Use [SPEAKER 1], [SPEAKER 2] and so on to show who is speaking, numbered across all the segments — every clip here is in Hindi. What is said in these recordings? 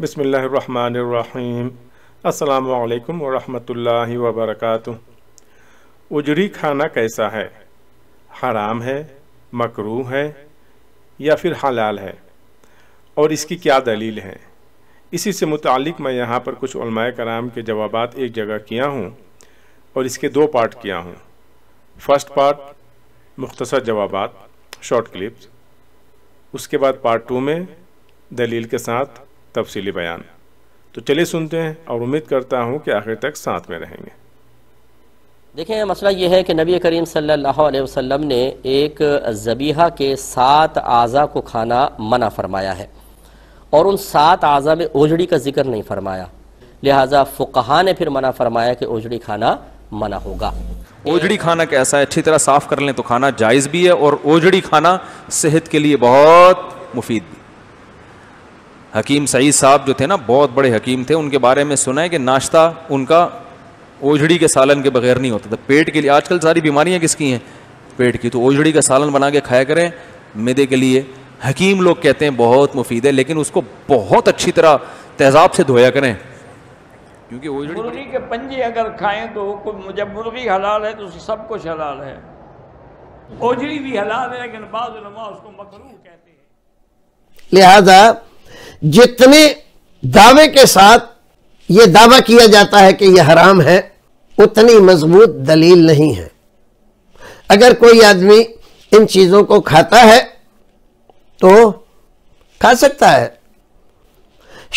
[SPEAKER 1] बसमीम् अल्लाम वरहमतुल्लाहि वबरकातु उजरी खाना कैसा है हराम है मकरू है या फिर हलाल है और इसकी क्या दलील है इसी से मुतलिक मैं यहाँ पर कुछ कराम के जवाब एक जगह किया हूँ और इसके दो पार्ट किया हूँ फर्स्ट पार्ट मुख्तसर जवाब शॉर्ट क्लिप्स उसके बाद पार्ट टू में दलील के साथ तफसीली बयान तो चलिए सुनते हैं और उम्मीद करता हूँ कि आखिर तक साथ में रहेंगे
[SPEAKER 2] देखें मसला यह है कि नबी करीम सल्लल्लाहु अलैहि वसल्लम ने एक ज़बीहा के सात आज़ा को खाना मना फरमाया है और उन सात आज़ा में ओजड़ी का जिक्र नहीं फरमाया लिहाजा फ़ुकहा ने फिर मना फरमाया कि ओजड़ी खाना मना होगा
[SPEAKER 3] ओजड़ी खाना कैसा है अच्छी तरह साफ़ कर लें तो खाना जायज़ भी है और ओजड़ी खाना सेहत के लिए बहुत मुफीद भी हकीम सईद साहब जो थे ना बहुत बड़े हकीम थे उनके बारे में सुना है कि नाश्ता उनका ओझड़ी के सालन के बगैर नहीं होता था पेट के लिए आजकल सारी बीमारियाँ किसकी हैं पेट की तो ओझड़ी का सालन बना के खाया करें मेदे के लिए हकीम लोग कहते हैं बहुत मुफीद है लेकिन उसको बहुत अच्छी तरह तेजाब से धोया करें
[SPEAKER 1] क्योंकि ओझड़ी के पंजे अगर खाएं तो जब मुर्गी हलाल है तो सब कुछ हलाल है ओझड़ी भी हलाल है
[SPEAKER 3] लेकिन बाद
[SPEAKER 1] लिहाजा जितने दावे के साथ ये दावा किया जाता है कि यह हराम है उतनी मजबूत दलील नहीं है अगर कोई आदमी इन चीज़ों को खाता है तो खा सकता है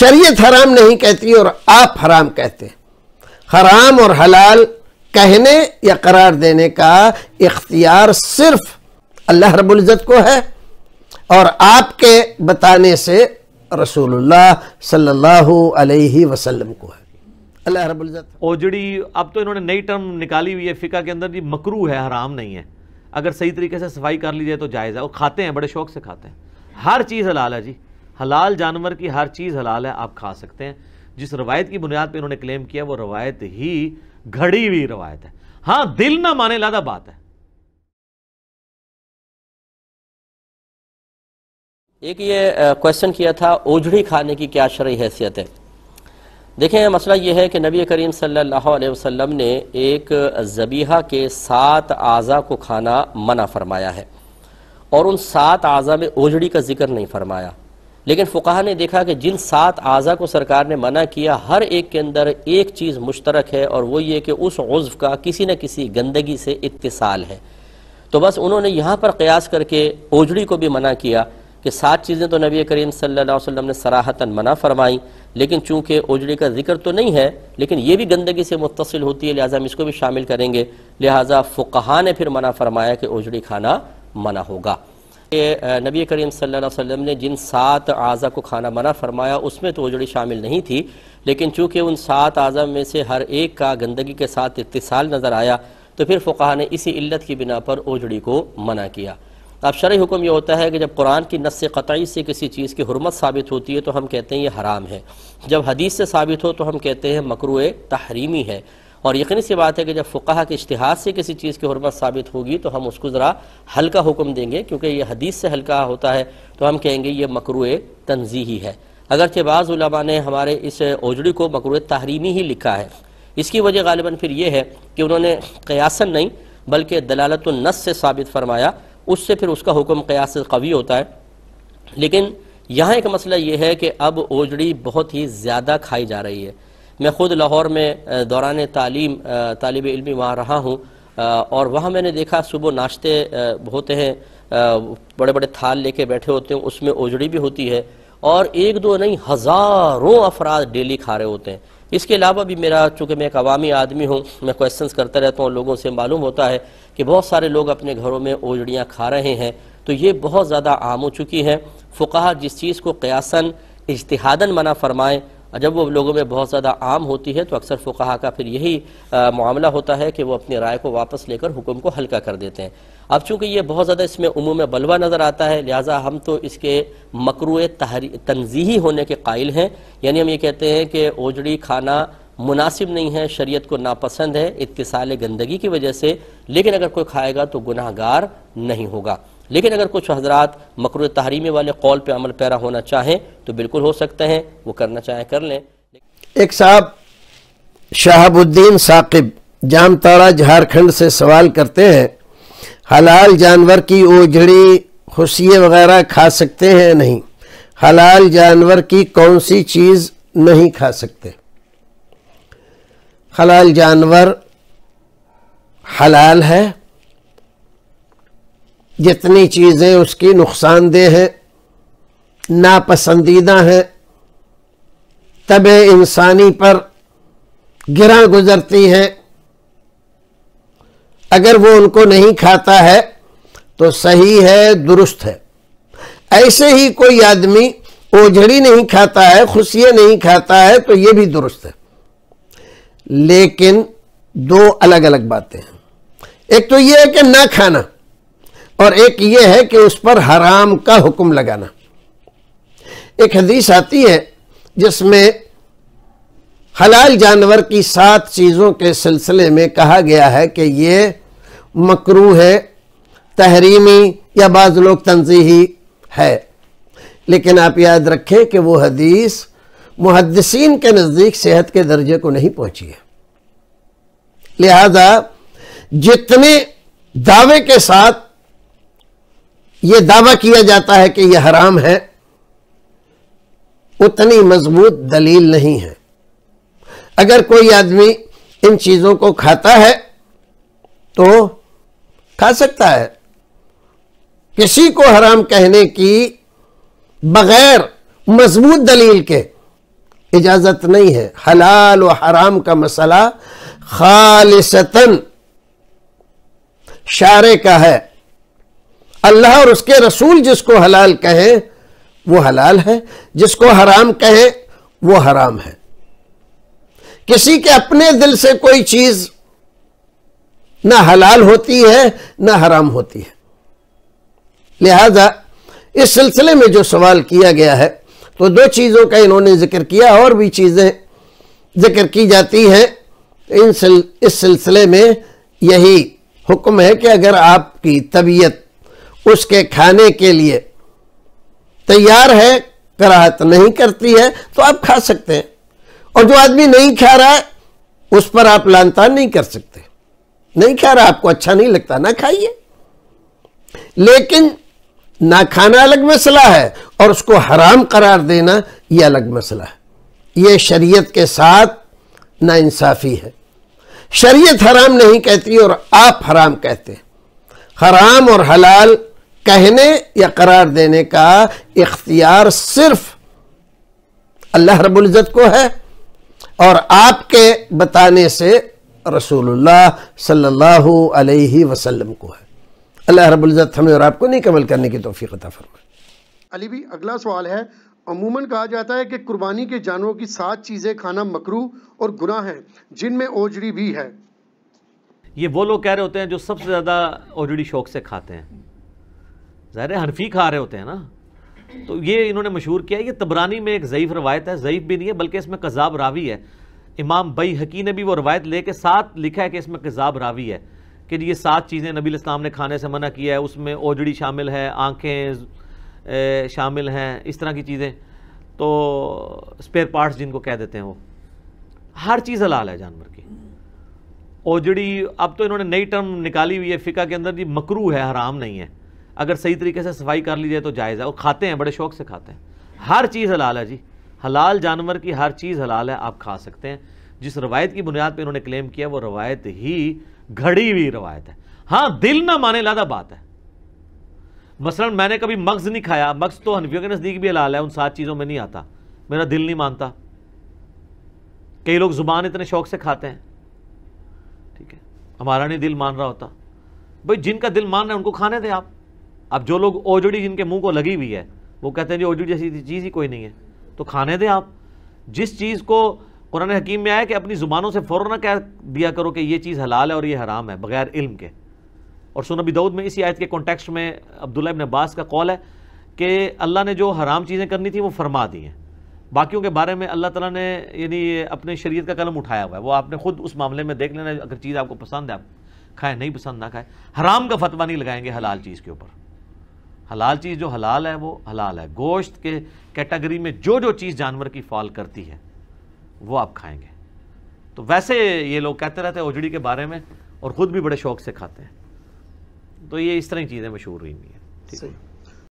[SPEAKER 1] शरीयत हराम नहीं कहती और आप हराम कहते हराम और हलाल कहने या करार देने का इख्तियार सिर्फ अल्लाह रबुल्ज़त को है और आपके बताने से रसूलुल्लाह सल्लल्लाहु अलैहि वसल्लम को है अल्लाह
[SPEAKER 3] रबुल्ज़त ओजड़ी अब तो इन्होंने नई टर्म निकाली हुई है फ़िका के अंदर जी मकरू है हराम नहीं है अगर सही तरीके से सफाई कर ली जाए तो जायज़ है वो खाते हैं बड़े शौक से खाते हैं हर चीज़ हलाल है जी हलाल जानवर की हर चीज़ हलाल है आप खा सकते हैं जिस रवायत की बुनियाद पर इन्होंने क्लेम किया वो रवायत ही घड़ी हुई रवायत है हाँ दिल ना माने लादा बात है
[SPEAKER 2] एक ये क्वेश्चन किया था ओझड़ी खाने की क्या शरी हैसियत है देखें मसला ये है कि नबी करीम सल्लल्लाहु अलैहि वसल्लम ने एक ज़बीहा के सात आज़ा को खाना मना फरमाया है और उन सात आज़ा में ओझड़ी का जिक्र नहीं फरमाया लेकिन फ़ुकाहा ने देखा कि जिन सात आज़ा को सरकार ने मना किया हर एक के अंदर एक चीज़ मुश्तरक है और वो ये कि उस उज़व का किसी न किसी गंदगी से इतसाल है तो बस उन्होंने यहाँ पर क़यास करके ओझड़ी को भी मना किया कि सात चीज़ें तो नबी करीम सल्लल्लाहु अलैहि वसल्लम ने सराहतन मना फरमाई लेकिन चूंकि ओजड़ी का जिक्र तो नहीं है लेकिन ये भी गंदगी से मुतसिल होती है लिहाजा हम इसको भी शामिल करेंगे लिहाजा फ़ुकहा ने फिर मना फरमाया कि ओजड़ी खाना मना होगा कि नबी करीम सल्लल्लाहु अलैहि वसल्लम ने जिन सात अज़ा को खाना मना फरमाया उसमें तो उजड़ी शामिल नहीं थी लेकिन चूँकि उन सात अज़ा में से हर एक का गंदगी के साथ इतसाल नज़र आया तो फिर फुकहा ने इसी इल्लत की बिना पर ओजड़ी को मना किया अब शरा हुक्म यह होता है कि जब कुरान की नस क़तई से किसी चीज़ की हरमत साबित होती है तो हम कहते हैं ये हराम है जब हदीस से साबित हो तो हम कहते हैं मकरू तहरीमी है और यकीन सी बात है कि जब फ़ुका के इश्तहाद से किसी चीज़ की हरमत साबित होगी तो हम उसको ज़रा हल्का हुक्म देंगे क्योंकि ये हदीस से हल्का होता है तो हम कहेंगे ये मकरू तनजीही है अगरचे बाज़ा ने हमारे इस ओजड़ी को मकरू तहरीमी ही लिखा है इसकी वजह गालिबा फिर यह है कि उन्होंने क्यासन नहीं बल्कि दलालत नस से साबित फरमाया उससे फिर उसका हुक्म क्यास कवी होता है लेकिन यहाँ एक मसला ये है कि अब ओजड़ी बहुत ही ज़्यादा खाई जा रही है मैं ख़ुद लाहौर में दौरान तालीम तालब इलमी वहाँ रहा हूँ और वहाँ मैंने देखा सुबह नाश्ते होते हैं बड़े बड़े थाल लेके बैठे होते हैं उसमें ओजड़ी भी होती है और एक दो नहीं हज़ारों अफराद डेली खा रहे होते हैं इसके अलावा भी मेरा चूँकि मैं एक अवामी आदमी हूँ मैं क्वेश्चंस करता रहता हूँ लोगों से मालूम होता है कि बहुत सारे लोग अपने घरों में ओजड़ियाँ खा रहे हैं तो ये बहुत ज़्यादा आम हो चुकी है फ़ुकाह जिस चीज़ को कयासन इजतहादन मना फरमाएँ जब वो लोगों में बहुत ज़्यादा आम होती है तो अक्सर फ़ुकाहा का फिर यही मामला होता है कि वो अपनी राय को वापस लेकर हुक्म को हल्का कर देते हैं अब चूँकि ये बहुत ज़्यादा इसमें उमूम बलवा नज़र आता है लिहाजा हम तो इसके मकरू तनजीही होने के कायल हैं यानी हम ये कहते हैं कि ओजड़ी खाना मुनासिब नहीं है शरीयत को नापसंद है इतकसाल गंदगी की वजह से लेकिन अगर कोई खाएगा तो गुनाहगार नहीं होगा लेकिन अगर कुछ हजरात मकर तहरीमे वाले कौल पर अमल पैरा होना चाहें तो बिल्कुल हो सकते हैं वो करना चाहें कर लें
[SPEAKER 1] एक साहब शहाबुद्दीन साकिब जामताड़ा झारखंड से सवाल करते हैं हलाल जानवर की ओझड़ी खुशिये वगैरह खा सकते हैं नहीं हलाल जानवर की कौन सी चीज़ नहीं खा सकते हलाल जानवर हलाल है जितनी चीज़ें उसकी नुकसानदेह हैं नापसंदीदा हैं तब इंसानी पर गिरा गुजरती हैं अगर वो उनको नहीं खाता है तो सही है दुरुस्त है ऐसे ही कोई आदमी ओझड़ी नहीं खाता है खुशियाँ नहीं खाता है तो ये भी दुरुस्त है लेकिन दो अलग अलग बातें हैं एक तो यह है कि ना खाना और एक यह है कि उस पर हराम का हुक्म लगाना एक हदीस आती है जिसमें हलाल जानवर की सात चीज़ों के सिलसिले में कहा गया है कि यह मकरू है तहरीमी या बाज़ लोग तनजीही है लेकिन आप याद रखें कि वो हदीस मुहदसिन के नज़दीक सेहत के दर्जे को नहीं पहुंची है लिहाजा जितने दावे के साथ ये दावा किया जाता है कि यह हराम है उतनी मजबूत दलील नहीं है अगर कोई आदमी इन चीज़ों को खाता है तो खा सकता है किसी को हराम कहने की बगैर मजबूत दलील के इजाज़त नहीं है हलाल व हराम का मसला खालिशतन शारे का है अल्लाह और उसके रसूल जिसको हलाल कहें वो हलाल है जिसको हराम कहें वो हराम है किसी के अपने दिल से कोई चीज़ ना हलाल होती है ना हराम होती है लिहाजा इस सिलसिले में जो सवाल किया गया है तो दो चीज़ों का इन्होंने जिक्र किया और भी चीज़ें जिक्र की जाती हैं इन सिल, इस सिलसिले में यही हुक्म है कि अगर आपकी तबीयत उसके खाने के लिए तैयार है कराहत नहीं करती है तो आप खा सकते हैं और जो आदमी नहीं खा रहा है उस पर आप लानता नहीं कर सकते नहीं खा रहा आपको अच्छा नहीं लगता ना खाइए लेकिन ना खाना अलग मसला है और उसको हराम करार देना ये अलग मसला है ये शरीयत के साथ नाइंसाफ़ी है शरीयत हराम नहीं कहती और आप हराम कहते हैं हराम और हलाल कहने या करार देने का इख्तियार सिर्फ अल्लाह रबुल्ज़त को है और आपके बताने से रसूलुल्लाह सल्लल्लाहु अलैहि वसल्लम को है अल्लाह रबुल्ज़त हमें और आपको नहीं कमल करने की तोफ़ी अता फरमाए अली भी अगला सवाल है अमूमन कहा जाता है कि कुर्बानी के जानवरों की सात चीज़ें खाना मकरू और गुनाह हैं जिनमें ओजड़ी भी है
[SPEAKER 3] ये वो लोग कह रहे होते हैं जो सबसे ज़्यादा ओजड़ी शौक से खाते हैं ज़ाहिर हनफी खा रहे होते हैं ना तो ये इन्होंने मशहूर किया ये तबरानी में एक ज़यीफ़ रवायत है ज़यीफ़ भी नहीं है बल्कि इसमें कज़ाब रावी है इमाम बई हकी ने भी वो रवायत लेके साथ लिखा है कि इसमें कज़ाब रावी है कि ये सात चीज़ें नबी इस्लाम ने खाने से मना किया है उसमें ओजड़ी शामिल है आँखें शामिल हैं इस तरह की चीज़ें तो स्पेयर पार्ट्स जिनको कह देते हैं वो हर चीज़ हलाल है जानवर की और जड़ी अब तो इन्होंने नई टर्म निकाली हुई है फ़िका के अंदर जी मकरू है हराम नहीं है अगर सही तरीके से सफाई कर ली जाए तो जायज़ है और खाते हैं बड़े शौक से खाते हैं हर चीज़ हलाल है जी हलाल जानवर की हर चीज़ हलाल है आप खा सकते हैं जिस रवायत की बुनियाद पर इन्होंने क्लेम किया वो रवायत ही घड़ी हुई रवायत है हाँ दिल ना माने लादा बात है मसलन मैंने कभी मग्ज़ नहीं खाया मग्ज़ तो हनफियों के नज़दीक भी हलाल है उन सात चीज़ों में नहीं आता मेरा दिल नहीं मानता कई लोग ज़ुबान इतने शौक से खाते हैं ठीक है हमारा नहीं दिल मान रहा होता भाई जिनका दिल मान रहा है उनको खाने दें आप अब जो लोग ओजड़ी जिनके मुंह को लगी हुई है वो कहते हैं जी ओजड़ी जैसी चीज़ ही कोई नहीं है तो खाने दें आप जिस चीज़ को कुरान हकीम में आया कि अपनी ज़ुबानों से फ़ौर कह दिया करो कि ये चीज़ हलाल है और ये हराम है बगैर इल्म के और सुनबी दाऊद में इसी आयत के कॉन्टेक्स्ट में अब्दुल्ला इबन अब्बास का कौल है कि अल्लाह ने जो हराम चीज़ें करनी थी वो फरमा दी हैं बाकियों के बारे में अल्लाह ताला ने यानी अपने शरीयत का कलम उठाया हुआ है वो आपने खुद उस मामले में देख लेना अगर चीज़ आपको पसंद है आप खाएँ नहीं पसंद ना खाएँ हराम का फतवा नहीं लगाएंगे हलाल चीज़ के ऊपर हलाल चीज़ जो हलाल है वो हलाल है गोश्त के कैटेगरी में जो जो चीज़ जानवर की फॉल करती है वो आप खाएँगे तो वैसे ये लोग कहते रहते हैं ओजड़ी के बारे में और ख़ुद भी बड़े शौक से खाते हैं तो ये इस तरह की चीज़ें मशहूर हुई हुई हैं ठीक है